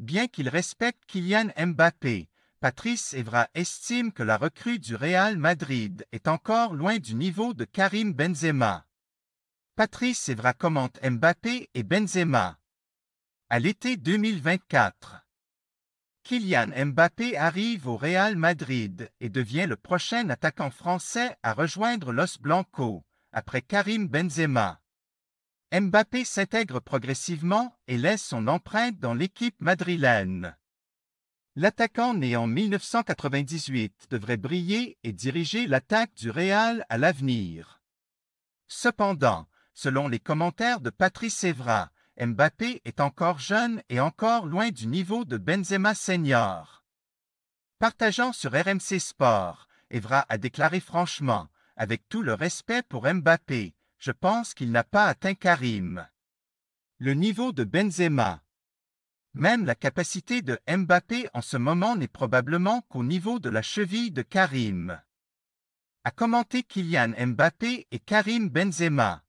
Bien qu'il respecte Kylian Mbappé, Patrice Evra estime que la recrue du Real Madrid est encore loin du niveau de Karim Benzema. Patrice Evra commente Mbappé et Benzema. À l'été 2024. Kylian Mbappé arrive au Real Madrid et devient le prochain attaquant français à rejoindre Los Blancos, après Karim Benzema. Mbappé s'intègre progressivement et laisse son empreinte dans l'équipe madrilène. L'attaquant né en 1998 devrait briller et diriger l'attaque du Real à l'avenir. Cependant, selon les commentaires de Patrice Evra, Mbappé est encore jeune et encore loin du niveau de Benzema senior. Partageant sur RMC Sport, Evra a déclaré franchement, avec tout le respect pour Mbappé, je pense qu'il n'a pas atteint Karim. Le niveau de Benzema. Même la capacité de Mbappé en ce moment n'est probablement qu'au niveau de la cheville de Karim. A commenté Kylian Mbappé et Karim Benzema.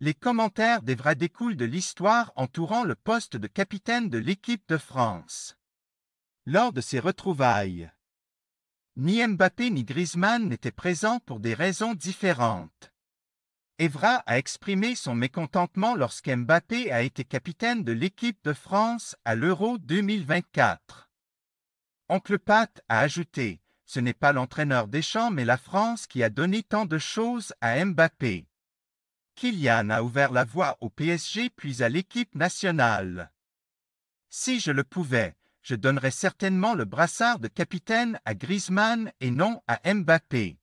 Les commentaires d'Evra découlent de l'histoire entourant le poste de capitaine de l'équipe de France. Lors de ces retrouvailles, ni Mbappé ni Griezmann n'étaient présents pour des raisons différentes. Evra a exprimé son mécontentement lorsqu'Mbappé a été capitaine de l'équipe de France à l'Euro 2024. Oncle Pat a ajouté Ce n'est pas l'entraîneur des champs mais la France qui a donné tant de choses à Mbappé. Kylian a ouvert la voie au PSG puis à l'équipe nationale. Si je le pouvais, je donnerais certainement le brassard de capitaine à Griezmann et non à Mbappé.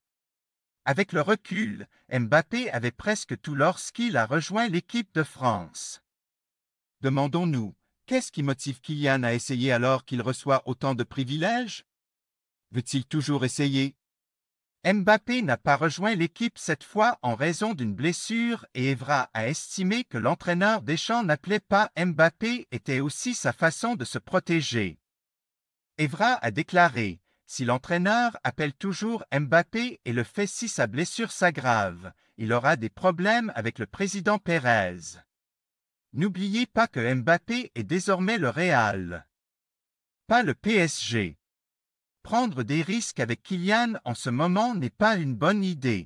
Avec le recul, Mbappé avait presque tout lorsqu'il a rejoint l'équipe de France. Demandons-nous, qu'est-ce qui motive Kylian à essayer alors qu'il reçoit autant de privilèges Veut-il toujours essayer Mbappé n'a pas rejoint l'équipe cette fois en raison d'une blessure et Evra a estimé que l'entraîneur Deschamps n'appelait pas Mbappé était aussi sa façon de se protéger. Evra a déclaré si l'entraîneur appelle toujours Mbappé et le fait si sa blessure s'aggrave, il aura des problèmes avec le président Pérez. N'oubliez pas que Mbappé est désormais le Real. Pas le PSG. Prendre des risques avec Kylian en ce moment n'est pas une bonne idée.